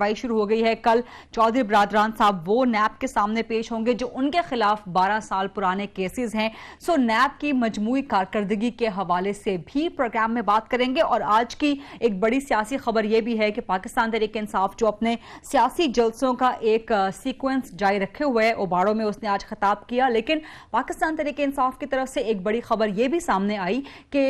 कार्रवाई शुरू हो गई है कल चौधरी बरादरान साहब वो नैब के सामने पेश होंगे जो उनके खिलाफ बारह साल पुराने केसेज हैं सो नैप की मजमू कारकर्दगी के हवाले से भी प्रोग्राम में बात करेंगे और आज की एक बड़ी सियासी खबर यह भी है कि पाकिस्तान तरीके इंसाफ जो अपने सियासी जलसों का एक सीक्वेंस जारी रखे हुए है उबाड़ों में उसने आज खिताब किया लेकिन पाकिस्तान तरीके इंसाफ की तरफ से एक बड़ी खबर यह भी सामने आई कि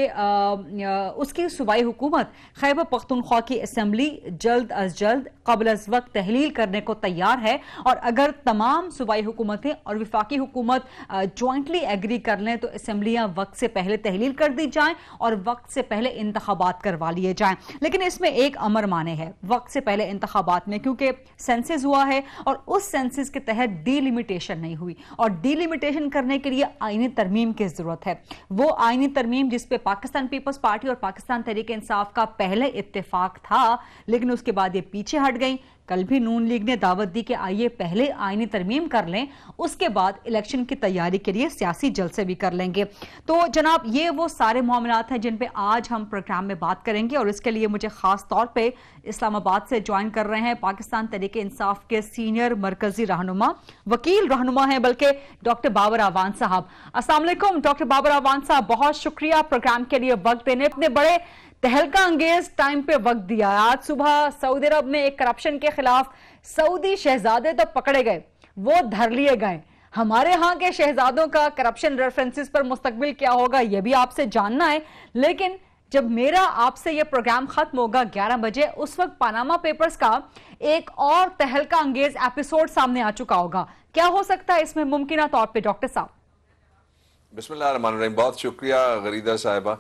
उसकी सूबाई हुकूमत खैब पख्तनख्वा की असम्बली जल्द अज जल्द अज वक्त तहलील करने को तैयार है और अगर तमाम सूबाई हुकूमतें और विफाकी हुकूमत ज्वाइंटली एग्री कर लें तो असम्बलियाँ वक्त से पहले तहलील कर दी जाएँ और वक्त से पहले इंतबात करवा लिए जाएँ लेकिन इसमें एक अमर माने है वक्त से पहले इंतबात में क्योंकि सेंसिस हुआ है और उस सेंसिस के तहत डीलिमिटेशन नहीं हुई और डीलिमिटेशन करने के लिए आइनी तरमीम की ज़रूरत है वो आइनी तरमीम जिस पे पाकिस्तान पीपल्स पार्टी और पाकिस्तान तहरीक इंसाफ का पहले इतफाक था लेकिन उसके बाद ये पीछे हट गई गई कल भी नून लीग ने दावत दी कि आइए पहले आईनी तरमीम कर लें उसके बाद इलेक्शन की तैयारी के लिए सियासी जलसे भी कर लेंगे तो जनाब ये वो सारे मामला हैं जिन पे आज हम प्रोग्राम में बात करेंगे और इसके लिए मुझे खास तौर पे इस्लामाबाद से ज्वाइन कर रहे हैं पाकिस्तान तरीके इंसाफ के सीनियर मरकजी रहनुमा वकील रहनुमा हैं बल्कि डॉक्टर बाबर आवान साहब असलम डॉक्टर बाबर आवान साहब बहुत शुक्रिया प्रोग्राम के लिए वक्त देने अपने बड़े तहलका अंगेज टाइम पे वक्त दिया आज सुबह सऊदी अरब में एक करप्शन के खिलाफ सऊदी शहजादे तो पकड़े गए वो धर लिए गए हमारे यहाँ के शहजादों का करप्शन रेफरेंसेस पर मुस्तकबिल क्या होगा यह भी आपसे जानना है लेकिन जब मेरा आपसे यह प्रोग्राम खत्म होगा 11 बजे उस वक्त पानामा पेपर्स का एक और तहलका अंगेज एपिसोड सामने आ चुका होगा क्या हो सकता है इसमें मुमकिन तौर पर डॉक्टर साहब बिस्मिल्लाह बहुत शुक्रिया गरीदा साहिबा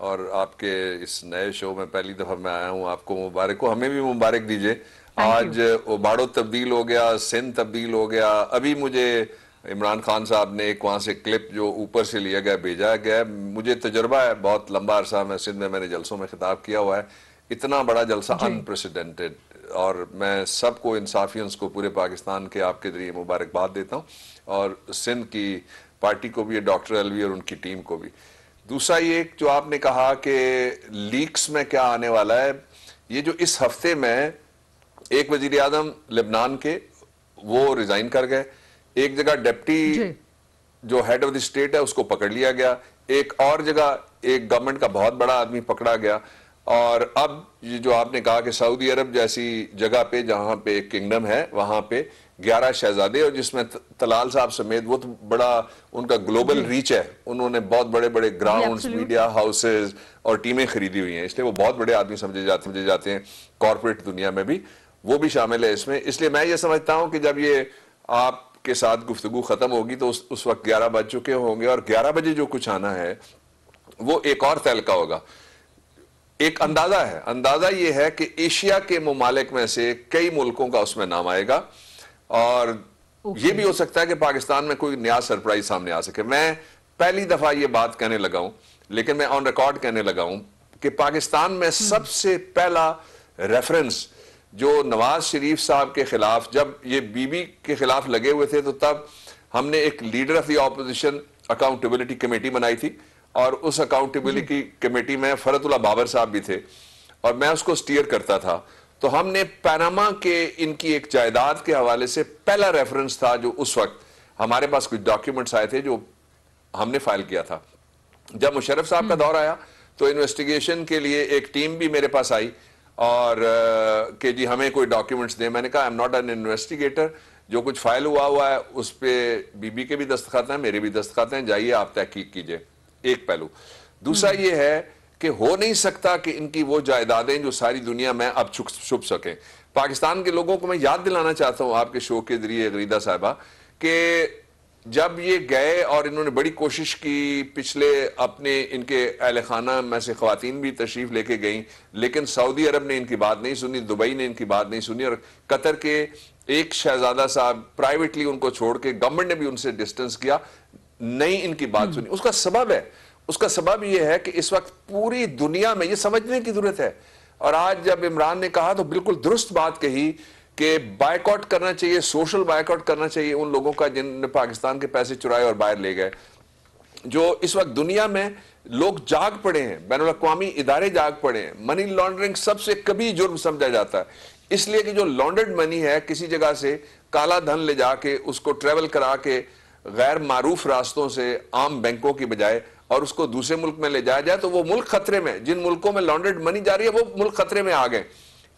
और आपके इस नए शो में पहली दफा मैं आया हूँ आपको मुबारक हो हमें भी मुबारक दीजिए आज ओबाड़ो तब्दील हो गया सिंध तब्दील हो गया अभी मुझे इमरान खान साहब ने एक वहाँ से क्लिप जो ऊपर से लिया गया भेजा गया मुझे तजर्बा है बहुत लंबा अरसा मैं सिंध में मैंने जलसों में खिताब किया हुआ है इतना बड़ा जलसा अनप्रेसिडेंटेड और मैं सबको इंसाफियंस को पूरे पाकिस्तान के आपके जरिए मुबारकबाद देता हूँ और सिंध की पार्टी को भी डॉक्टर अलवी और उनकी टीम को भी दूसरा ये जो आपने कहा कि लीक्स में क्या आने वाला है ये जो इस हफ्ते में एक वजीर आजम लेबनान के वो रिजाइन कर गए एक जगह डेप्टी जो हेड ऑफ द स्टेट है उसको पकड़ लिया गया एक और जगह एक गवर्नमेंट का बहुत बड़ा आदमी पकड़ा गया और अब ये जो आपने कहा कि सऊदी अरब जैसी जगह पे जहां पे किंगडम है वहां पे ग्यारह शहजादे और जिसमें तलाल साहब समेत वो तो बड़ा उनका ग्लोबल रीच है उन्होंने बहुत बड़े बड़े ग्राउंड मीडिया हाउसेज और टीमें खरीदी हुई हैं इसलिए वो बहुत बड़े आदमी समझे जाते समझे जाते हैं कॉरपोरेट दुनिया में भी वो भी शामिल है इसमें इसलिए मैं ये समझता हूँ कि जब ये आपके साथ गुफ्तु ख़त्म होगी तो उस, उस वक्त ग्यारह बज चुके होंगे और ग्यारह बजे जो कुछ आना है वो एक और तहलका होगा एक अंदाज़ा है अंदाज़ा ये है कि एशिया के ममालिक में से कई मुल्कों का उसमें नाम आएगा और okay. ये भी हो सकता है कि पाकिस्तान में कोई नया सरप्राइज सामने आ सके मैं पहली दफा ये बात कहने लगा हूं लेकिन मैं ऑन रिकॉर्ड कहने लगा हूं कि पाकिस्तान में हम्म। सबसे पहला रेफरेंस जो नवाज शरीफ साहब के खिलाफ जब ये बीबी के खिलाफ लगे हुए थे तो तब हमने एक leader of the opposition accountability committee बनाई थी और उस अकाउंटेबिलिटी कमेटी हम्म। में फरतुल्ला बाबर साहब भी थे और मैं उसको स्टीयर करता था तो हमने पैनामा के इनकी एक जायदाद के हवाले से पहला रेफरेंस था जो उस वक्त हमारे पास कुछ डॉक्यूमेंट्स आए थे जो हमने फाइल किया था जब मुशरफ साहब का हम्म। दौर आया तो इन्वेस्टिगेशन के लिए एक टीम भी मेरे पास आई और कि जी हमें कोई डॉक्यूमेंट्स दें मैंने कहा I am not an investigator जो कुछ फाइल हुआ हुआ है उस पर बीबी के भी दस्तखत हैं मेरे भी दस्तखत हैं जाइए आप तहकीक कीजिए एक पहलू दूसरा हम्म। ये है कि हो नहीं सकता कि इनकी वो जायदादें जो सारी दुनिया में अब छुप छुप सकें पाकिस्तान के लोगों को मैं याद दिलाना चाहता हूं आपके शो के जरिए गरीदा साहबा कि जब ये गए और इन्होंने बड़ी कोशिश की पिछले अपने इनके अहल खाना में से खातन भी तशरीफ लेके गई लेकिन सऊदी अरब ने इनकी बात नहीं सुनी दुबई ने इनकी बात नहीं सुनी और कतर के एक शहजादा साहब प्राइवेटली उनको छोड़ के गवर्नमेंट ने भी उनसे डिस्टेंस किया नहीं इनकी बात हम्म। सुनी उसका सबब है उसका सबब यह है कि इस वक्त पूरी दुनिया में यह समझने की जरूरत है और आज जब इमरान ने कहा तो बिल्कुल दुरुस्त बात कही कि बायकॉट करना चाहिए सोशल बायकॉट करना चाहिए उन लोगों का जिनने पाकिस्तान के पैसे चुराए और बाहर ले गए जो इस वक्त दुनिया में लोग जाग पड़े हैं बैन अवी इदारे जाग पड़े हैं मनी लॉन्ड्रिंग सबसे कभी जुर्म समझा जाता है इसलिए कि जो लॉन्ड्रेड मनी है किसी जगह से काला धन ले जाके उसको ट्रेवल करा के गैर मारूफ रास्तों से आम बैंकों की बजाय और उसको दूसरे मुल्क में ले जाया जाए तो वो मुल्क खतरे में जिन मुल्कों में लॉन्ड्रेड मनी जा रही है वो मुल्क खतरे में आ गए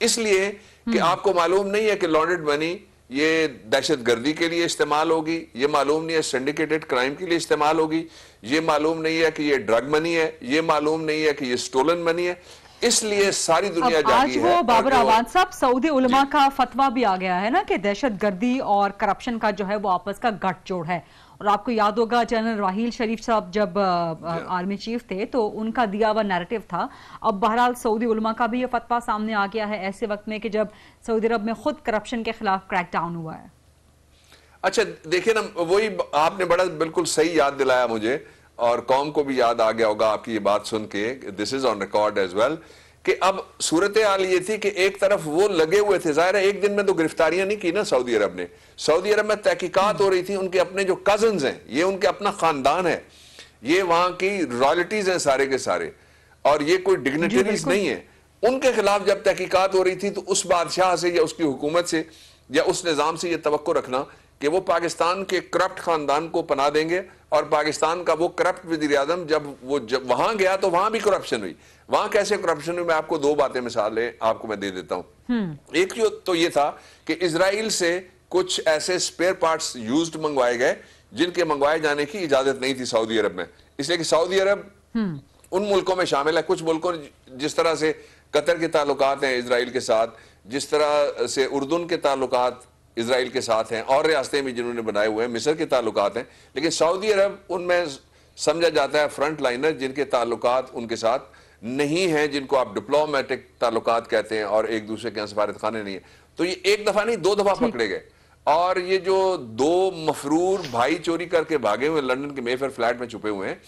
इसलिए कि हम्म। आपको मालूम नहीं है कि लॉन्ड्रेड मनी ये दहशत गर्दी के लिए इस्तेमाल होगी ये मालूम नहीं है सिंडिकेटेड क्राइम के लिए इस्तेमाल होगी ये मालूम नहीं है कि ये ड्रग मनी है ये मालूम नहीं है कि ये स्टोलन मनी है इसलिए सारी दुनिया जागी आज वो बाबर आवान साहब सऊदी उलमा का फतवा भी आ गया है ना कि दहशत गर्दी और करप्शन का जो है वो आपस का गठजोड़ है और आपको याद होगा जनरल राहील शरीफ साहब जब आर्मी चीफ थे तो उनका दिया हुआ नैरेटिव था अब बहरहाल सऊदी उलमा का भी ये फतवा सामने आ गया है ऐसे वक्त में कि जब सऊदी अरब में खुद करप्शन के खिलाफ क्रैकडाउन हुआ है अच्छा देखिए ना वही आपने बड़ा बिल्कुल सही याद दिलाया मुझे और कौम को भी याद आ गया होगा आपकी ये बात सुन के this is on record as well कि अब सूरत हाल ये थी कि एक तरफ वो लगे हुए थे जाहिर है एक दिन में तो गिरफ्तारियां नहीं की ना सऊदी अरब ने सऊदी अरब में तहकीकत हो रही थी उनके अपने जो कजन हैं ये उनके अपना खानदान है ये वहां की रॉयल्टीज हैं सारे के सारे और ये कोई डिग्नेटरीज नहीं है उनके खिलाफ जब तहकीकत हो रही थी तो उस बादशाह से या उसकी हुकूमत से या उस निज़ाम से यह तो रखना कि वो पाकिस्तान के करप्ट खानदान को पना देंगे और पाकिस्तान का वो करप्ट वजी अजम जब वो जब वहां गया तो वहां भी करप्शन हुई वहां कैसे करप्शन हुई मैं आपको दो बातें मिसालें आपको मैं दे देता हूं हम्म। एक जो तो ये था कि इसराइल से कुछ ऐसे स्पेयर पार्ट्स यूज्ड मंगवाए गए जिनके मंगवाए जाने की इजाजत नहीं थी सऊदी अरब में इसलिए कि सऊदी अरब हम्म। उन मुल्कों में शामिल है कुछ मुल्कों जिस तरह से कतर के ताल्लुकात हैं इसराइल के साथ जिस तरह से उर्दन के ताल्लुकात इसराइल के साथ हैं और रियासतें भी जिन्होंने बनाए हुए हैं मिस्र के ताल्लुक हैं लेकिन सऊदी अरब उनमें समझा जाता है फ्रंट लाइनर जिनके ताल्लुक उनके साथ नहीं हैं जिनको आप डिप्लोमेटिक ताल्लुक कहते हैं और एक दूसरे के यहाँ सफारत खाने नहीं है तो ये एक दफ़ा नहीं दो दफ़ा पकड़े गए और ये जो दो मफरूर भाई चोरी करके भागे हुए लंदन के मेफेयर फ्लैट में छुपे हुए हैं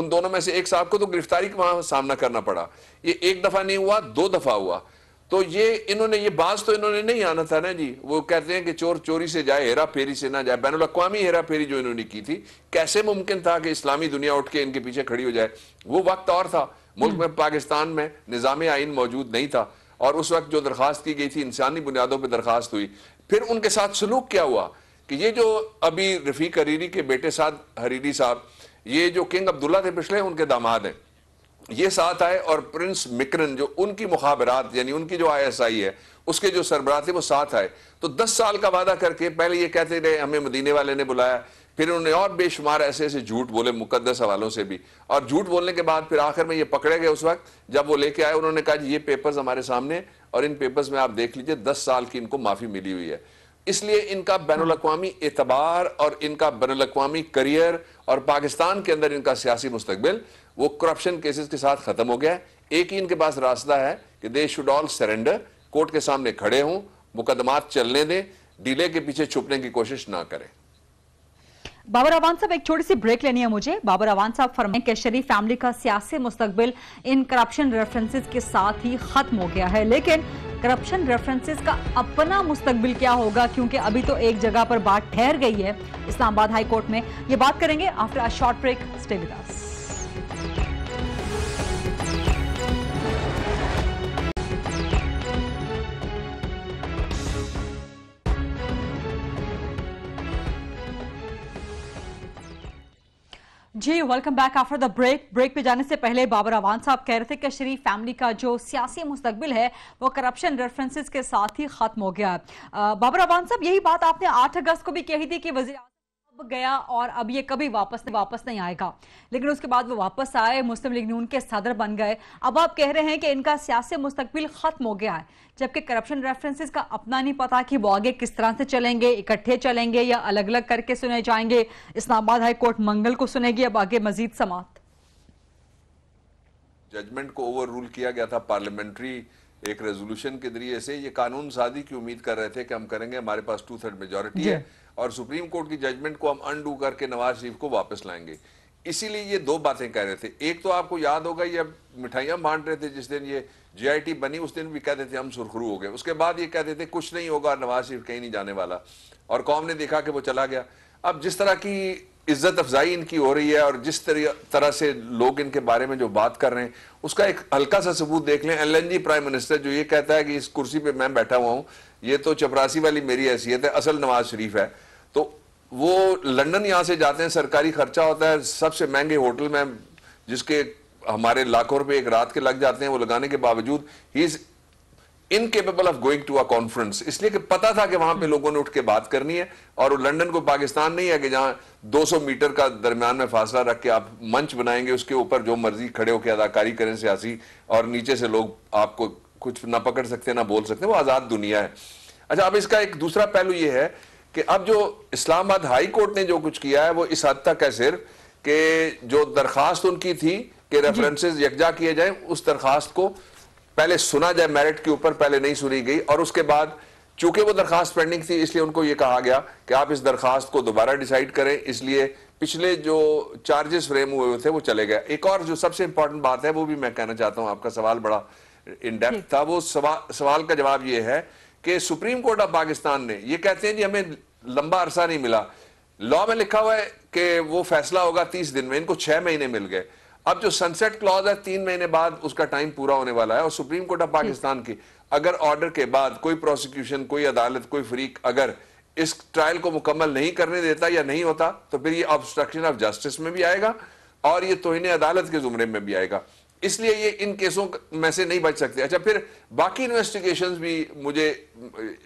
उन दोनों में से एक साहब को तो गिरफ्तारी का वहां सामना करना पड़ा ये एक दफ़ा नहीं हुआ दो दफ़ा हुआ तो ये इन्होंने ये बाज तो इन्होंने नहीं आना था ना जी वो कहते हैं कि चोर चोरी से जाए हेरा फेरी से ना जाए बैन अवी हेरा फेरी जो इन्होंने की थी कैसे मुमकिन था कि इस्लामी दुनिया उठ के इनके पीछे खड़ी हो जाए वो वक्त और था मुल्क में पाकिस्तान में निज़ाम आइन मौजूद नहीं था और उस वक्त जो दरख्वास्त की गई थी इंसानी बुनियादों पर दरख्वास्त हुई फिर उनके साथ सलूक क्या हुआ कि ये जो अभी रफ़ीक हरीरी के बेटे साथ हरीरी साहब ये जो किंग अब्दुल्ला थे पिछले उनके दामाद हैं ये साथ आए और प्रिंस मिक्रन जो उनकी मुखाबरात यानी उनकी जो आईएसआई है उसके जो सरबराह थे वो साथ आए तो दस साल का वादा करके पहले ये कहते रहे हमें मदीने वाले ने बुलाया फिर उन्होंने और बेशुमार ऐसे ऐसे झूठ बोले मुकदस हवालों से भी और झूठ बोलने के बाद फिर आखिर में ये पकड़े गए उस वक्त जब वो लेके आए उन्होंने कहा ये पेपर्स हमारे सामने और इन पेपर्स में आप देख लीजिए दस साल की इनको माफ़ी मिली हुई है इसलिए इनका बैन अवी एतबार और इनका बैन अवी करियर और पाकिस्तान के अंदर इनका सियासी मुस्तबिल वो करप्शन केसेस के साथ खत्म हो गया है एक ही इनके पास रास्ता है कि they should all surrender court के सामने खड़े हों मुकदमात चलने दें डीले के पीछे छुपने की कोशिश ना करें बाबर अवान साहब एक छोटी सी ब्रेक लेनी है मुझे बाबर अवान साहब फरमाए कि शरीफ फैमिली का सियासी मुस्तकबिल इन करप्शन रेफरेंसेस के साथ ही खत्म हो गया है लेकिन करप्शन रेफरेंसेस का अपना मुस्तकबिल क्या होगा क्योंकि अभी तो एक जगह पर बात ठहर गई है इस्लामाबाद हाई कोर्ट में ये बात करेंगे after a short break stay with us जी welcome back after the break break पे जाने से पहले बाबर अवान साहब कह रहे थे कि शरीफ फैमिली का जो सियासी मुस्तबिल है वो करप्शन रेफरेंसेस के साथ ही खत्म हो गया है बाबर अवान साहब यही बात आपने 8 अगस्त को भी कही थी कि वजी गया और अब ये कभी वापस वापस नहीं आएगा लेकिन उसके बाद वो वापस आए मुस्लिम लीग नून के सदर बन गए अब आप कह रहे हैं कि इनका सियासी मुस्तबिल खत्म हो गया है जबकि करप्शन रेफरेंसेस का अपना नहीं पता कि वो आगे किस तरह से चलेंगे इकट्ठे चलेंगे या अलग अलग करके सुने जाएंगे इस्लामाबाद हाईकोर्ट मंगल को सुनेगी अब आगे मजीद समाप्त जजमेंट को ओवर रूल किया गया था पार्लियामेंट्री एक रेजोल्यूशन के जरिए से ये कानून सादी की उम्मीद कर रहे थे कि हम करेंगे हमारे पास टू थर्ड मेजोरिटी है और सुप्रीम कोर्ट की जजमेंट को हम अनडू करके नवाज शरीफ को वापस लाएंगे इसीलिए ये दो बातें कह रहे थे एक तो आपको याद होगा ये मिठाइयाँ बांट रहे थे जिस दिन ये जीआईटी बनी उस दिन भी कहते थे हम सुरखरू हो गए उसके बाद ये कहते थे कुछ नहीं होगा नवाज शरीफ कहीं नहीं जाने वाला और कौम ने देखा कि वो चला गया अब जिस तरह की इज्जत अफजाई इनकी हो रही है और जिस तरह से लोग इनके बारे में जो बात कर रहे हैं उसका एक हल्का सा सबूत देख लें एल प्राइम मिनिस्टर जो ये कहता है कि इस कुर्सी पर मैं बैठा हुआ हूँ ये तो चपरासी वाली मेरी हैसियत है असल नवाज शरीफ है तो वो लंदन यहाँ से जाते हैं सरकारी खर्चा होता है सबसे महंगे होटल में जिसके हमारे लाखों रुपए एक रात के लग जाते हैं वो लगाने के बावजूद he is incapable of going to a conference इसलिए कि पता था कि वहां पे लोगों ने उठ के बात करनी है और लंदन को पाकिस्तान नहीं है कि जहां 200 मीटर का दरमियान में फासला रख के आप मंच बनाएंगे उसके ऊपर जो मर्जी खड़े होकर अदाकारी करें सियासी और नीचे से लोग आपको कुछ ना पकड़ सकते ना बोल सकते वो आजाद दुनिया है अच्छा अब इसका एक दूसरा पहलू यह है कि अब जो इस्लामाबाद हाई कोर्ट ने जो कुछ किया है वो इस हद तक है सिर्फ कि जो दरखास्त उनकी थी कि रेफरेंसेज यकजा किए जाए उस दरखास्त को पहले सुना जाए मेरिट के ऊपर पहले नहीं सुनी गई और उसके बाद चूंकि वो दरखास्त पेंडिंग थी इसलिए उनको ये कहा गया कि आप इस दरखास्त को दोबारा डिसाइड करें इसलिए पिछले जो चार्जेस फ्रेम हुए थे वो चले गए एक और जो सबसे इंपॉर्टेंट बात है वो भी मैं कहना चाहता हूँ आपका सवाल बड़ा इनडेप्थ था वो सवा, सवाल का जवाब ये है कि सुप्रीम कोर्ट ऑफ पाकिस्तान ने ये कहते हैं जी हमें लंबा अरसा नहीं मिला लॉ में लिखा हुआ है कि वो फैसला होगा तीस दिन में इनको छह महीने मिल गए अब जो सनसेट क्लॉज है तीन महीने बाद उसका टाइम पूरा होने वाला है और सुप्रीम कोर्ट ऑफ पाकिस्तान की अगर ऑर्डर के बाद कोई प्रोसिक्यूशन कोई अदालत कोई फरीक अगर इस ट्रायल को मुकम्मल नहीं करने देता या नहीं होता तो फिर ये ऑब्स्ट्रक्शन ऑफ जस्टिस में भी आएगा और ये तोहिने अदालत के जुमरे में भी आएगा इसलिए ये इन केसों में से नहीं बच सकते अच्छा फिर बाकी इन्वेस्टिगेशन भी मुझे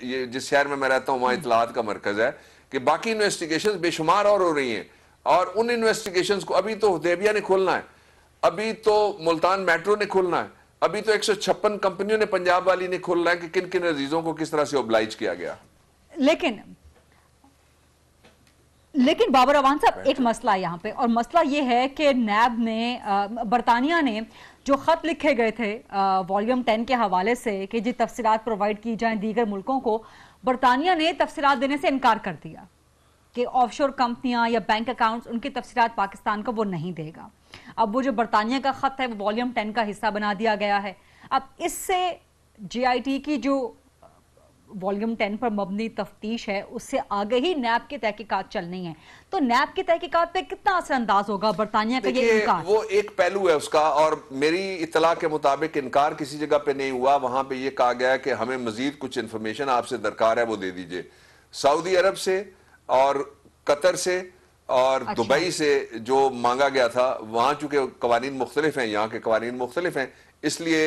ये जिस शहर में मैं रहता हूं वहां इतलात का मरकज है कि बाकी इन्वेस्टिगेशन बेशुमार और हो रही हैं और उन इन्वेस्टिगेशन को अभी तो देबिया ने खोलना है अभी तो मुल्तान मेट्रो ने खोलना है अभी तो एक सौ छप्पन कंपनियों ने पंजाब वाली ने खोलना है कि किन किन अजीजों को किस तरह से ओब्लाइज किया गया लेकिन लेकिन बाबर अवान साहब एक मसला यहाँ पे और मसला ये है कि नैब ने बरतानिया ने जो ख़त लिखे गए थे वॉल्यूम टेन के हवाले से कि जी तफसलत प्रोवाइड की जाए दीगर मुल्कों को बरतानिया ने तफसलत देने से इनकार कर दिया कि ऑफशोर कंपनियां या बैंक अकाउंट्स उनकी तफसलत पाकिस्तान को वो नहीं देगा अब वो जो बरतानिया का ख़त है वो वॉल्यूम टेन का हिस्सा बना दिया गया है अब इससे जे आई टी की जो वॉल्यूम टेन पर मबनी तफ्तीश है उससे आगे ही नैब की तहकीकत चलनी है तो नैब की तहकीकत पे कितना असर अंदाज होगा बरतानिया का ये इनकार वो एक पहलू है उसका और मेरी इतला के मुताबिक इनकार किसी जगह पे नहीं हुआ वहां पे ये कहा गया कि हमें मजीद कुछ इंफॉर्मेशन आपसे दरकार है वो दे दीजिए सऊदी अरब से और कतर से और अच्छा। दुबई से जो मांगा गया था वहां चूंकि कवानीन मुख्तलिफ हैं यहाँ के कवानीन मुख्तलिफ हैं इसलिए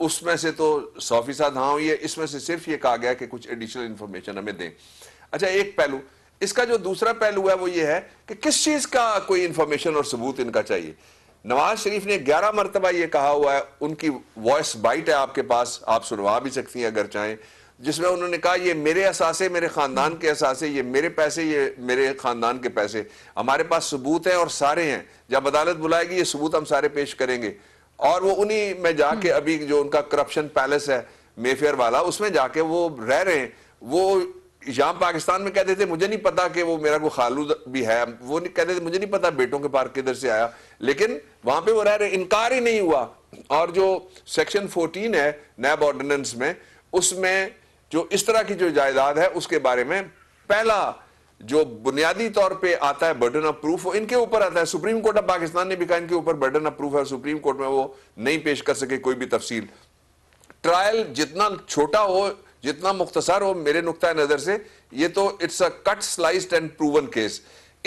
उसमें से तो सौ फीसद हाँ हुई है इसमें से सिर्फ ये कहा गया कि कुछ एडिशनल इंफॉर्मेशन हमें दें अच्छा एक पहलू इसका जो दूसरा पहलू है वो ये है कि किस चीज का कोई इंफॉर्मेशन और सबूत इनका चाहिए नवाज शरीफ ने ग्यारह मरतबा ये कहा हुआ है उनकी वॉइस बाइट है आपके पास आप सुनवा भी सकती हैं अगर चाहें जिसमें उन्होंने कहा ये मेरे असासे मेरे खानदान के असासे ये मेरे पैसे ये मेरे खानदान के पैसे हमारे पास सबूत हैं और सारे हैं जब अदालत बुलाएगी ये सबूत हम सारे पेश करेंगे और वो उन्हीं में जाके हम्म। अभी जो उनका करप्शन पैलेस है मेफेयर वाला उसमें जाके वो रह रहे हैं वो यहाँ पाकिस्तान में कहते थे मुझे नहीं पता कि वो मेरा कोई खालू भी है वो नहीं कहते थे मुझे नहीं पता बेटों के पार किधर से आया लेकिन वहां पे वो रह रहे इनकार ही नहीं हुआ और जो सेक्शन 14 है नैब ऑर्डिनेंस में उसमें जो इस तरह की जो जायदाद है उसके बारे में पहला जो बुनियादी तौर पे आता है बर्डन ऑफ प्रूफ इनके ऊपर आता है सुप्रीम कोर्ट ऑफ पाकिस्तान ने भी कहा इनके ऊपर बर्डन ऑफ प्रूफ है सुप्रीम कोर्ट में वो नहीं पेश कर सके कोई भी तफसील ट्रायल जितना छोटा हो जितना मुख्तसर हो मेरे नुकता नजर से ये तो it's a cut sliced and proven case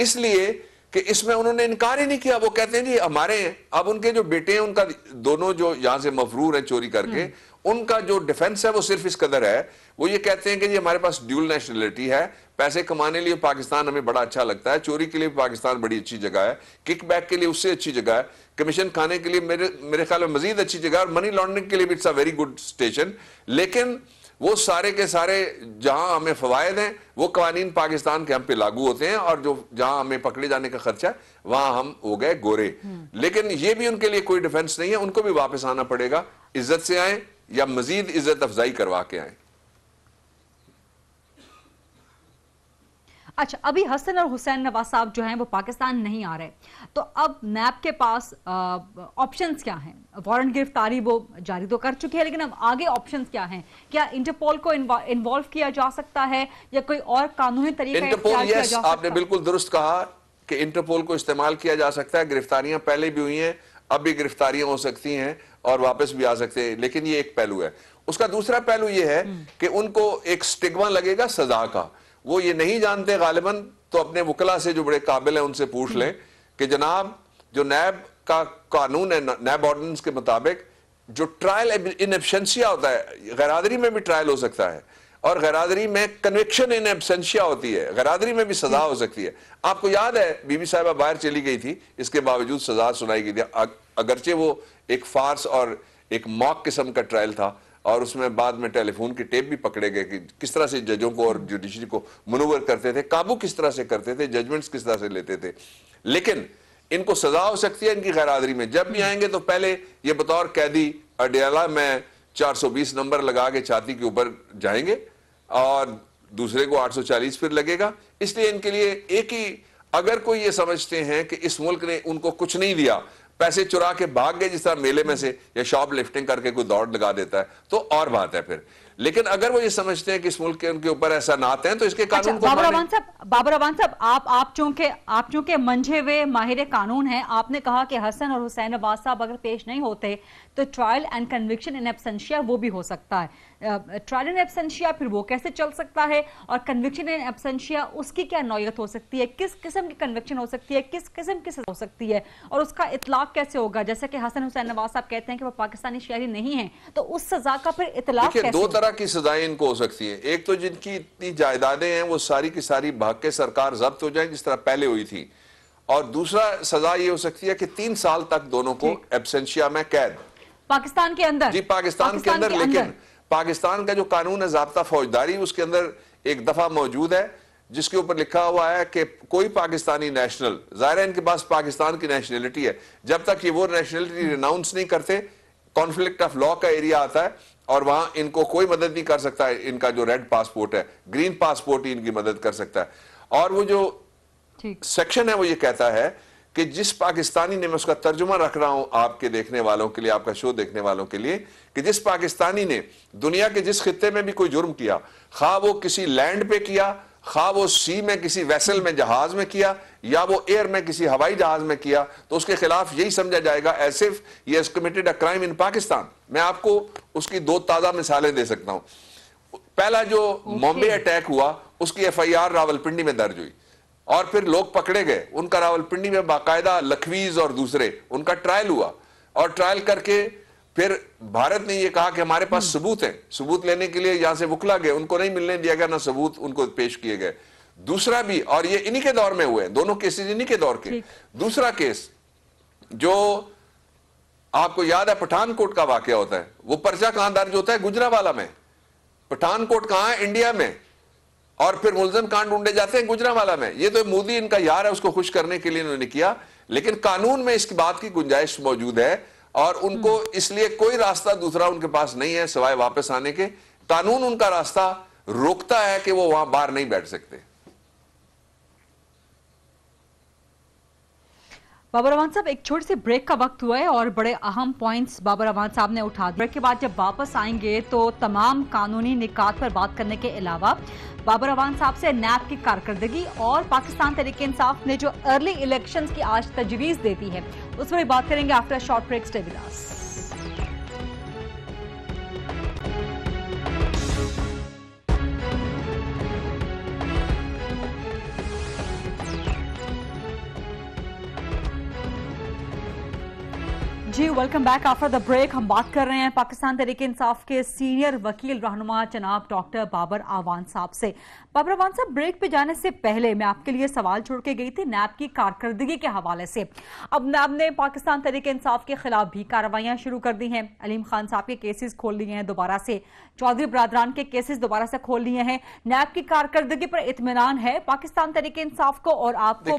इसलिए कि इसमें उन्होंने इनकार ही नहीं किया वो कहते हैं जी हमारे हैं अब उनके जो बेटे हैं उनका दोनों जो यहां से मफरूर है चोरी करके हम्म। उनका जो डिफेंस है वो सिर्फ इस कदर है वो ये कहते हैं कि जी हमारे पास ड्यूल नेशनलिटी है पैसे कमाने लिए पाकिस्तान हमें बड़ा अच्छा लगता है चोरी के लिए पाकिस्तान बड़ी अच्छी जगह है किक बैक के लिए उससे अच्छी जगह है कमीशन खाने के लिए मेरे मेरे ख्याल में मजीद अच्छी जगह और मनी लॉन्ड्रिंग के लिए भी it's a very good station लेकिन वो सारे के सारे जहां हमें फवायद हैं वो कवानीन पाकिस्तान के हम पे लागू होते हैं और जो जहां हमें पकड़े जाने का खर्चा है वहां हम हो गए गोरे हम्म। लेकिन ये भी उनके लिए कोई डिफेंस नहीं है उनको भी वापस आना पड़ेगा इज्जत से आए या मजीद इज्जत अफजाई करवा के आए अच्छा अभी हसन और हुसैन नवाज साहब जो हैं वो पाकिस्तान नहीं आ रहे तो अब नैब के पास ऑप्शंस क्या हैं वारंट गिरफ्तारी वो जारी तो कर चुके हैं लेकिन अब आगे ऑप्शंस क्या हैं क्या इंटरपोल को इन्वॉल्व किया जा सकता है या कोई और कानूनी तरीके इंटरपोल यस आपने बिल्कुल दुरुस्त कहा कि इंटरपोल को इस्तेमाल किया जा सकता है गिरफ्तारियां पहले भी हुई हैं अब भी गिरफ्तारियां हो सकती हैं और वापस भी आ सकते हैं लेकिन ये एक पहलू है उसका दूसरा पहलू ये है हम्म। कि उनको एक स्टिग्मा लगेगा सजा का वो ये नहीं जानते गालिबन तो अपने वकला से जो बड़े काबिल हैं उनसे पूछ लें कि जनाब जो नैब का कानून है नैब ऑर्डिनेंस के मुताबिक जो ट्रायल इन एबसेंशिया होता है गैरादरी में भी ट्रायल हो सकता है और गैरादरी में कन्विक्शन इन एबसेंशिया होती है गैरादरी में भी सजा हो सकती है आपको याद है बीबी साहिबा बाहर चली गई थी इसके बावजूद सजा सुनाई गई थी अगरचे वो एक फार्स और एक मॉक किस्म का ट्रायल था और उसमें बाद में टेलीफोन की टेप भी पकड़े गए कि किस तरह से जजों को और जुडिशरी को मनोवर करते थे काबू किस तरह से करते थे जजमेंट्स किस तरह से लेते थे लेकिन इनको सजा हो सकती है इनकी गैर हाजिरी में जब भी आएंगे तो पहले ये बतौर कैदी अडियाला में 420 नंबर लगा के छाती के ऊपर जाएंगे और दूसरे को 840 फिर लगेगा इसलिए इनके लिए एक ही अगर कोई ये समझते हैं कि इस मुल्क ने उनको कुछ नहीं दिया पैसे चुरा के भाग गए जिस तरह मेले में से या शॉप लिफ्टिंग करके कोई दौड़ लगा देता है तो और बात है फिर लेकिन अगर वो ये समझते हैं कि इस मुल्क के उनके ऊपर ऐसा नाते हैं तो इसके अच्छा, कानून अच्छा, बाबर अवान साहब बाबर अवान साहब आप आप चूंकि आप चूंकि मंझे हुए माहिर कानून हैं आपने कहा कि हसन और हुसैन अब्बास साहब अगर पेश नहीं होते तो trial and conviction in absentia वो भी हो सकता है ट्रायल इन एबसेंशिया फिर वो कैसे चल सकता है और कन्विक्शन इन एबसेंशिया उसकी क्या नौयत हो सकती है किस किस्म की कन्विक्शन हो सकती है किस किस्म की हो सकती है और उसका इतलाक कैसे होगा जैसे कि हसन हुसैन नवाज साहब कहते हैं कि वो पाकिस्तानी शहरी नहीं है तो उस सजा का फिर इतलाक दो तरह तरह की सजाएं इनको हो सकती है एक तो जिनकी इतनी जायदादें हैं वो सारी की सारी भाग के सरकार जब्त हो जाए जिस तरह पहले हुई थी और दूसरा सजा ये हो सकती है कि तीन साल तक दोनों को एबसेंशिया में कैद पाकिस्तान के अंदर जी पाकिस्तान, के अंदर लेकिन पाकिस्तान का जो कानून है जबता फौजदारी उसके अंदर एक दफा मौजूद है जिसके ऊपर लिखा हुआ है कि कोई पाकिस्तानी नेशनल ज़ाहिर है इनके पास पाकिस्तान की नेशनलिटी है जब तक ये वो नेशनलिटी रिनाउंस नहीं करते कॉन्फ्लिक्ट ऑफ लॉ का एरिया आता है और वहां इनको कोई मदद नहीं कर सकता इनका जो रेड पासपोर्ट है ग्रीन पासपोर्ट ही इनकी मदद कर सकता है और वो जो सेक्शन है वो ये कहता है कि जिस पाकिस्तानी ने मैं उसका तर्जुमा रख रहा हूं आपके देखने वालों के लिए आपका शो देखने वालों के लिए कि जिस पाकिस्तानी ने दुनिया के जिस खत्े में भी कोई जुर्म किया खा वो किसी लैंड पे किया खा वो सी में किसी वैसल में जहाज में किया या वो एयर में किसी हवाई जहाज में किया तो उसके खिलाफ यही समझा जाएगा एस इफ ये committed a crime in Pakistan मैं आपको उसकी दो ताज़ा मिसालें दे सकता हूं पहला जो मुंबई अटैक हुआ उसकी एफ आई आर रावलपिंडी में दर्ज हुई और फिर लोग पकड़े गए उनका रावलपिंडी में बाकायदा लखवीज और दूसरे उनका ट्रायल हुआ और ट्रायल करके फिर भारत ने यह कहा कि हमारे पास सबूत है सबूत लेने के लिए यहां से वकला गए उनको नहीं मिलने दिया गया ना सबूत उनको पेश किए गए दूसरा भी और ये इन्हीं के दौर में हुए दोनों केसेस इन्हीं के दौर के दूसरा केस जो आपको याद है पठानकोट का वाक्य होता है वो पर्चा कहां दर्ज होता है गुजरावाला में पठानकोट कहां है इंडिया में और फिर मुलजम कांड ढूंढे जाते हैं गुजरावाला में ये तो मोदी इनका यार है उसको खुश करने के लिए इन्होंने किया लेकिन कानून में इस बात की गुंजाइश मौजूद है और उनको इसलिए कोई रास्ता दूसरा उनके पास नहीं है सिवाय वापस आने के कानून उनका रास्ता रोकता है कि वो वहां बाहर नहीं बैठ सकते बाबर अवान साहब एक छोटे से ब्रेक का वक्त हुआ है और बड़े अहम पॉइंट्स बाबर अवान साहब ने उठा दिए ब्रेक के बाद जब वापस आएंगे तो तमाम कानूनी निकात पर बात करने के अलावा बाबर अवान साहब से नैब की कारकर्दगी और पाकिस्तान तरीके इंसाफ ने जो अर्ली इलेक्शंस की आज तजवीज देती है उस पर बात करेंगे after short break stay with us welcome back after the break हम बात कर रहे हैं पाकिस्तान तरीके इंसाफ के सीनियर वकील रहनुमा जनाब डॉक्टर बाबर आवान साहब से बाबर आवान साहब ब्रेक पे जाने से पहले मैं आपके लिए सवाल छोड़ के गई थी नैब की कारकर्दगी के हवाले से अब नैब ने पाकिस्तान तरीके इंसाफ के खिलाफ भी कार्रवाइयाँ शुरू कर दी हैं अलीम खान साहब के केसेस खोल लिए हैं दोबारा से चौधरी बरदरान के केसेस दोबारा से खोल लिए हैं नैब की कारकर्दगी पर इतमान है पाकिस्तान तरीके इंसाफ को और आपको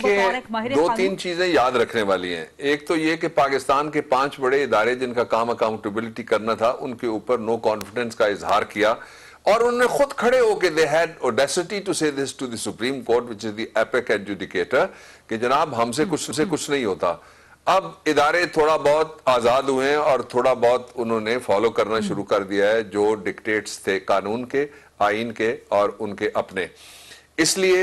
दो तीन चीजें याद रखने वाली है एक तो ये कि पाकिस्तान के पांच बड़े इदारे जिनका काम अकाउंटेबिलिटी करना था उनके ऊपर नो कॉन्फिडेंस का इजहार किया और उन्होंने खुद खड़े होकर they had audacity to say this to the supreme court which is the apex adjudicator कि जनाब हमसे कुछ से कुछ नहीं होता अब इदारे थोड़ा बहुत आज़ाद हुए हैं और थोड़ा बहुत उन्होंने फॉलो करना शुरू कर दिया है जो डिक्टेट्स थे कानून के आइन के और उनके अपने इसलिए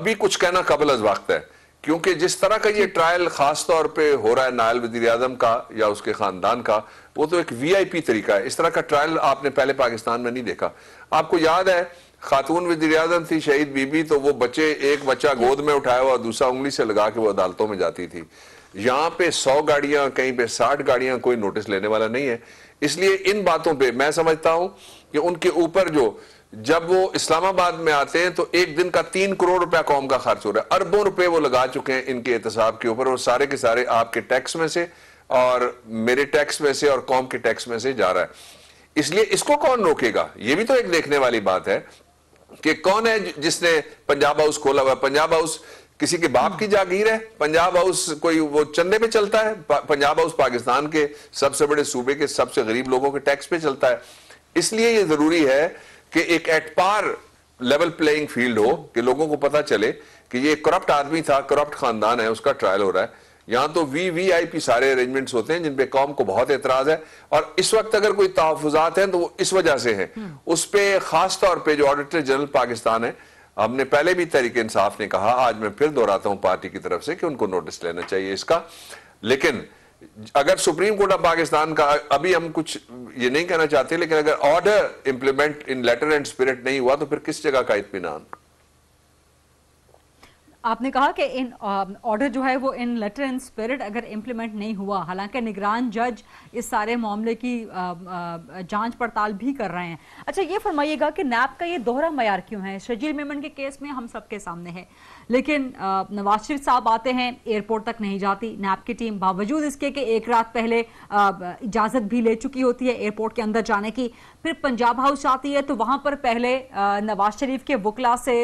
अभी कुछ कहना कबल अज वक्त है क्योंकि जिस तरह का ये ट्रायल खास तौर पे हो रहा है नायल वजीर आजम का या उसके खानदान का वो तो एक वीआईपी तरीका है इस तरह का ट्रायल आपने पहले पाकिस्तान में नहीं देखा आपको याद है खातून वजीर आजम थी शहीद बीबी तो वो बच्चे एक बच्चा गोद में उठाया हुआ दूसरा उंगली से लगा के वो अदालतों में जाती थी यहाँ पे सौ गाड़ियां कहीं पे साठ गाड़ियां कोई नोटिस लेने वाला नहीं है इसलिए इन बातों पर मैं समझता हूँ कि उनके ऊपर जो जब वो इस्लामाबाद में आते हैं तो एक दिन का तीन करोड़ रुपया कौम का खर्च हो रहा है अरबों रुपए वो लगा चुके हैं इनके एहतसाब के ऊपर और सारे के सारे आपके टैक्स में से और मेरे टैक्स में से और कौम के टैक्स में से जा रहा है इसलिए इसको कौन रोकेगा ये भी तो एक देखने वाली बात है कि कौन है जिसने पंजाब हाउस खोला हुआ पंजाब हाउस किसी के बाप की जागीर है पंजाब हाउस कोई वो चंदे पे चलता है पंजाब हाउस पाकिस्तान के सबसे बड़े सूबे के सबसे गरीब लोगों के टैक्स पे चलता है इसलिए ये जरूरी है कि एक पार लेवल प्लेइंग फील्ड हो कि लोगों को पता चले कि ये करप्ट आदमी था करप्ट खानदान है उसका ट्रायल हो रहा है यहां तो वी वी आई पी सारे अरेंजमेंट होते हैं जिनपे कौम को बहुत एतराज है और इस वक्त अगर कोई तहफात हैं तो वो इस वजह से है हम्म। उस पर खासतौर पर जो ऑडिटर जनरल पाकिस्तान है हमने पहले भी तरीके इंसाफ ने कहा आज मैं फिर दोहराता हूं पार्टी की तरफ से कि उनको नोटिस लेना चाहिए इसका लेकिन अगर सुप्रीम कोर्ट ऑफ पाकिस्तान का अभी हम कुछ ये नहीं कहना चाहते लेकिन अगर order implement in letter and spirit नहीं हुआ तो फिर किस जगह का इतमान आपने कहा कि इन ऑर्डर जो है वो इन लेटर एंड स्पिरिट अगर इम्प्लीमेंट नहीं हुआ हालांकि निगरान जज इस सारे मामले की जांच पड़ताल भी कर रहे हैं अच्छा ये फरमाइएगा कि नैप का ये दोहरा मैार क्यों है शजील मेमन के केस में हम सबके सामने है लेकिन नवाज शरीफ साहब आते हैं एयरपोर्ट तक नहीं जाती नैप की टीम बावजूद इसके कि एक रात पहले इजाज़त भी ले चुकी होती है एयरपोर्ट के अंदर जाने की फिर पंजाब हाउस आती है तो वहाँ पर पहले नवाज शरीफ के वकला से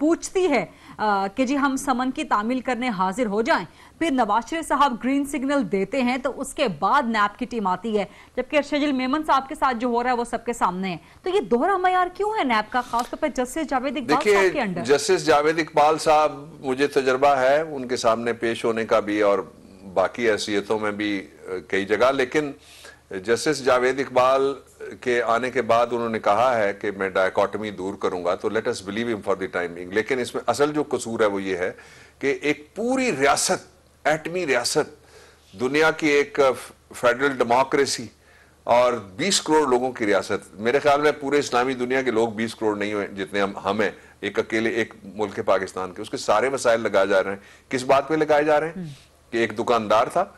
पूछती है कि जी हम समन की तामील करने हाजिर हो जाएं फिर नवाज शरीफ साहब ग्रीन सिग्नल देते हैं तो उसके बाद नैप की टीम आती है जबकि अर्शजिल मेमन साहब के साथ जो हो रहा है वो सबके सामने है तो ये दोहरा मैार क्यों है नैप का खासतौर पर जस्टिस जावेद इकबाल के अंडर जस्टिस जावेद इकबाल साहब मुझे तजर्बा है उनके सामने पेश होने का भी और बाकी हैसियतों में भी कई जगह लेकिन जस्टिस जावेद इकबाल के आने के बाद उन्होंने कहा है कि मैं डायकॉटमी दूर करूंगा तो let us believe him for the timing लेकिन इसमें असल जो कसूर है वो ये है कि एक पूरी रियासत एटमी रियासत दुनिया की एक फेडरल डेमोक्रेसी और 20 करोड़ लोगों की रियासत मेरे ख्याल में पूरे इस्लामी दुनिया के लोग 20 करोड़ नहीं हुए जितने हम हम हैं एक अकेले एक मुल्क पाकिस्तान के उसके सारे मसाइल लगाए जा रहे हैं किस बात पे लगाए जा रहे हैं हम्म। कि एक दुकानदार था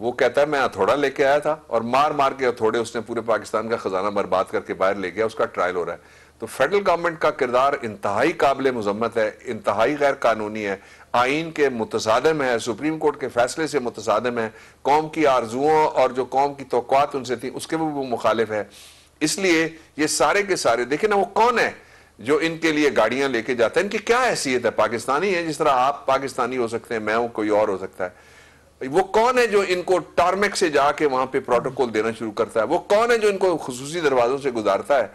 वो कहता है मैं हथौड़ा लेके आया था और मार मार के हथौड़े उसने पूरे पाकिस्तान का खजाना बर्बाद करके बाहर ले गया उसका ट्रायल हो रहा है तो फेडरल गवर्नमेंट का किरदार इंतहाई काबिल मजम्मत है इंतहाई गैर कानूनी है आइन के मुतसादम है सुप्रीम कोर्ट के फैसले से मुतसादम है कौम की आरजुओं और जो कौम की तो उनसे थी उसके भी वो मुखालिफ है इसलिए ये सारे के सारे देखे ना वो कौन है जो इनके लिए गाड़ियां लेके जाते हैं इनकी क्या हैसियत है पाकिस्तानी है जिस तरह आप पाकिस्तानी हो सकते हैं मैं हूं कोई और हो सकता है वो कौन है जो इनको टारमेक से जाके वहां पे प्रोटोकॉल देना शुरू करता है वो कौन है जो इनको खसूसी दरवाजों से गुजारता है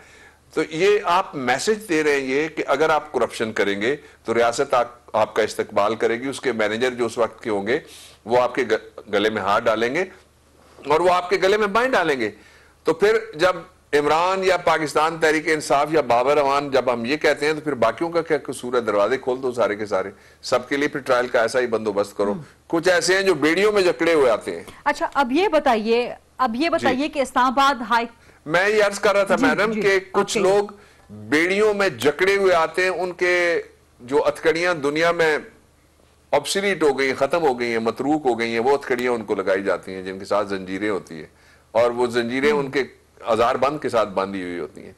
तो ये आप मैसेज दे रहे हैं ये कि अगर आप करप्शन करेंगे तो रियासत आप, आपका इस्तकबाल करेगी उसके मैनेजर जो उस वक्त के होंगे वो आपके गले में हाथ डालेंगे और वो आपके गले में बाई डालेंगे तो फिर जब इमरान या पाकिस्तान तहरीक इंसाफ या बाबर अवान जब हम ये कहते हैं तो फिर बाकियों का क्या कसूर है दरवाजे खोल दो सारे के सारे सबके लिए फिर ट्रायल का ऐसा ही बंदोबस्त करो कुछ ऐसे हैं जो बेड़ियों में जकड़े हुए आते हैं अच्छा अब ये बताइए अब ये बताइए कि इस्लामाबाद हाई मैं ये अर्ज कर रहा था मैडम कि कुछ लोग बेड़ियों में जकड़े हुए आते हैं उनके जो अथकड़ियां दुनिया में ऑप्सिलीट हो गई खत्म हो गई हैं मतरूक हो गई हैं वो अथकड़ियां उनको लगाई जाती हैं जिनके साथ जंजीरें होती है और वो जंजीरें हम्म। उनके आजार बंद के साथ बांधी हुई होती हैं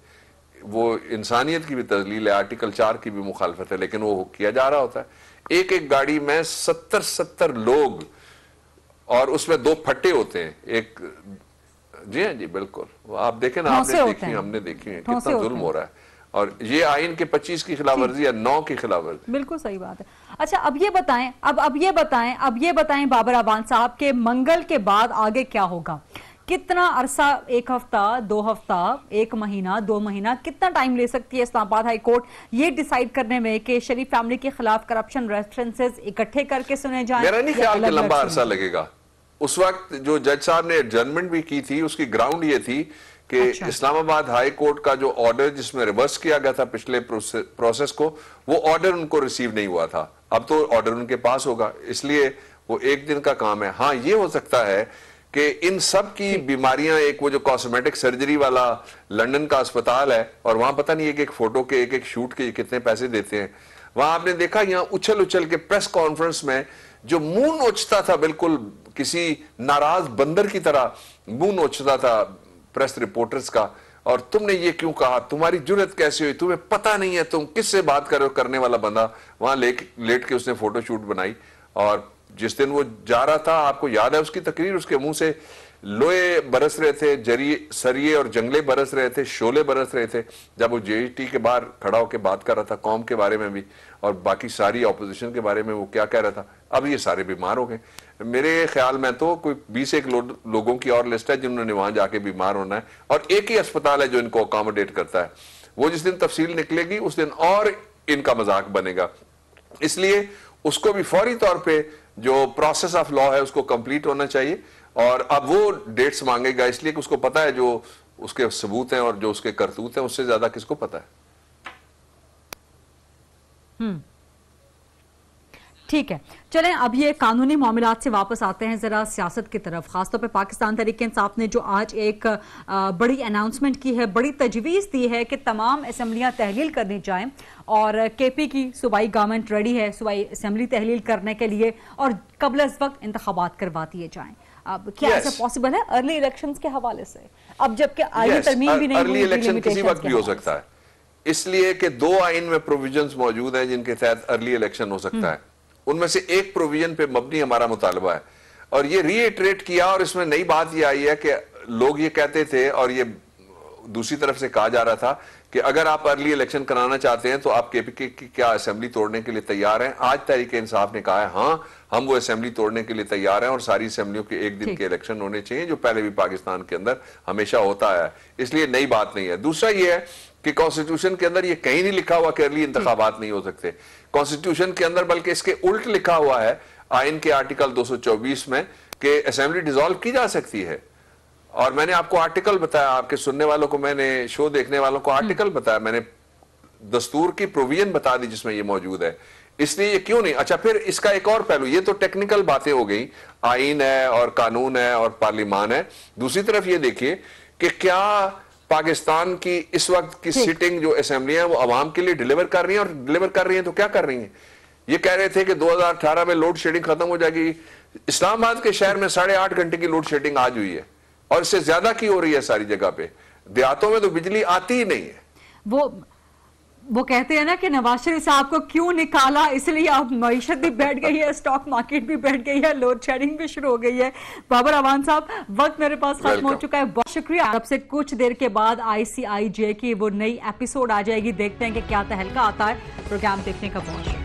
वो इंसानियत की भी तजलील है आर्टिकल चार की भी मुखालफत है लेकिन वो किया जा रहा होता है एक एक गाड़ी में सत्तर सत्तर लोग और उसमें दो फट्टे होते हैं एक जी हाँ जी बिल्कुल आप देखें ना आपने देखी हमने देखी है कितना जुल्म हो रहा है और ये आइन के 25 की खिलाफ वर्जी या 9 की खिलाफ वर्जी बिल्कुल सही बात है अच्छा अब ये बताएं अब अब ये बताएं अब ये बताएं बाबर आबान साहब के मंगल के बाद आगे क्या होगा कितना अरसा एक हफ्ता दो हफ्ता एक महीना दो महीना कितना टाइम ले सकती है इस्लामाबाद हाई कोर्ट ये डिसाइड करने में कि शरीफ फैमिली के खिलाफ करप्शन रेफरेंसेस इकट्ठे करके सुने जाए मेरा नहीं ख्याल कि लंबा अरसा लगेगा उस वक्त जो जज साहब ने एडजमेंट भी की थी उसकी ग्राउंड ये थी कि अच्छा। इस्लामाबाद हाई कोर्ट का जो ऑर्डर जिसमें रिवर्स किया गया था पिछले प्रोसेस को वो ऑर्डर उनको रिसीव नहीं हुआ था अब तो ऑर्डर उनके पास होगा इसलिए वो एक दिन का काम है हाँ ये हो सकता है कि इन सब की बीमारियां एक वो जो कॉस्मेटिक सर्जरी वाला लंदन का अस्पताल है और वहां पता नहीं एक एक फोटो के एक एक शूट के कितने पैसे देते हैं वहां आपने देखा यहाँ उछल उछल के प्रेस कॉन्फ्रेंस में जो मुंह नोचता था बिल्कुल किसी नाराज बंदर की तरह मुंह नोचता था प्रेस रिपोर्टर्स का और तुमने ये क्यों कहा तुम्हारी जरूरत कैसे हुई तुम्हें पता नहीं है तुम किससे बात करो करने वाला बंदा वहां लेट के उसने फोटो शूट बनाई और जिस दिन वो जा रहा था आपको याद है उसकी तकरीर उसके मुंह से लोहे बरस रहे थे जरिए सरिये और जंगले बरस रहे थे शोले बरस रहे थे जब वो जे के बाहर खड़ा होकर बात कर रहा था कौम के बारे में भी और बाकी सारी अपोजिशन के बारे में वो क्या कह रहा था अब ये सारे बीमार हो गए मेरे ख्याल में तो कोई बीस एक लो, लोगों की और लिस्ट है जिन्होंने वहां जाके बीमार होना है और एक ही अस्पताल है जो इनको अकोमोडेट करता है वो जिस दिन तफसील निकलेगी उस दिन और इनका मजाक बनेगा इसलिए उसको भी फौरी तौर पर जो प्रोसेस ऑफ लॉ है उसको कंप्लीट होना चाहिए और अब वो डेट्स मांगेगा इसलिए कि उसको पता है जो उसके सबूत हैं और जो उसके करतूत हैं उससे ज्यादा किसको पता है हम्म ठीक है चलें अब ये कानूनी मामला से वापस आते हैं ज़रा सियासत की तरफ खासतौर पर पाकिस्तान तरीके इंसाफ ने जो आज एक बड़ी अनाउंसमेंट की है बड़ी तजवीज़ दी है कि तमाम असम्बलियाँ तहलील करनी दी और के पी की सूबाई गवर्नमेंट रेडी है सूबाई असम्बली तहलील करने के लिए और कबल वक्त इंतबात करवा दिए जाएँ अब क्या yes. ऐसा पॉसिबल है अर्ली इलेक्शंस के हवाले से अब जबकि आगे yes. तरमीम भी नहीं अर्ली इलेक्शन किसी वक्त भी हो सकता है इसलिए कि दो आइन में प्रोविजंस मौजूद हैं जिनके तहत अर्ली इलेक्शन हो सकता हम्म। है उनमें से एक प्रोविजन पे मबनी हमारा मुतालबा है और ये रीएटरेट किया और इसमें नई बात ये आई है कि लोग ये कहते थे और ये दूसरी तरफ से कहा जा रहा था कि अगर आप अर्ली इलेक्शन कराना चाहते हैं तो आप केपीके की क्या असेंबली तोड़ने के लिए तैयार हैं आज तहरीक इंसाफ ने कहा है हाँ हम वो असेंबली तोड़ने के लिए तैयार हैं और सारी असेंबलियों के एक दिन के इलेक्शन होने चाहिए जो पहले भी पाकिस्तान के अंदर हमेशा होता है इसलिए नई बात नहीं है दूसरा ये है कि कॉन्स्टिट्यूशन के अंदर ये कहीं नहीं लिखा हुआ कि अर्ली इंतबात नहीं हो सकते कॉन्स्टिट्यूशन के अंदर बल्कि इसके उल्ट लिखा हुआ है आइन के आर्टिकल 224 में कि असेंबली डिसॉल्व की जा सकती है और मैंने आपको आर्टिकल बताया आपके सुनने वालों को मैंने शो देखने वालों को आर्टिकल हम्म। बताया मैंने दस्तूर की प्रोविजन बता दी जिसमें ये मौजूद है इसलिए ये क्यों नहीं अच्छा फिर इसका एक और पहलू ये तो टेक्निकल बातें हो गई आइन है और कानून है और पार्लिमान है दूसरी तरफ ये देखिए कि क्या पाकिस्तान की इस वक्त की सिटिंग जो असेंबली है वो आवाम के लिए डिलीवर कर रही है और डिलीवर कर रही है तो क्या कर रही है ये कह रहे थे कि 2018 में लोड शेडिंग खत्म हो जाएगी इस्लामाबाद के शहर में साढ़े आठ घंटे की लोड शेडिंग आज हुई है और इससे ज्यादा की हो रही है सारी जगह पे देहातों में तो बिजली आती ही नहीं है वो वो कहते हैं ना कि नवाज शरीफ साहब को क्यों निकाला इसलिए अब मीशत भी बैठ गई है स्टॉक मार्केट भी बैठ गई है लोड शेडिंग भी शुरू हो गई है बाबर अवान साहब वक्त मेरे पास खत्म हो चुका है बहुत शुक्रिया अब से कुछ देर के बाद आईसीआईजे की वो नई एपिसोड आ जाएगी देखते हैं कि क्या तहलका आता है प्रोग्राम देखने का बहुत शुक्रिया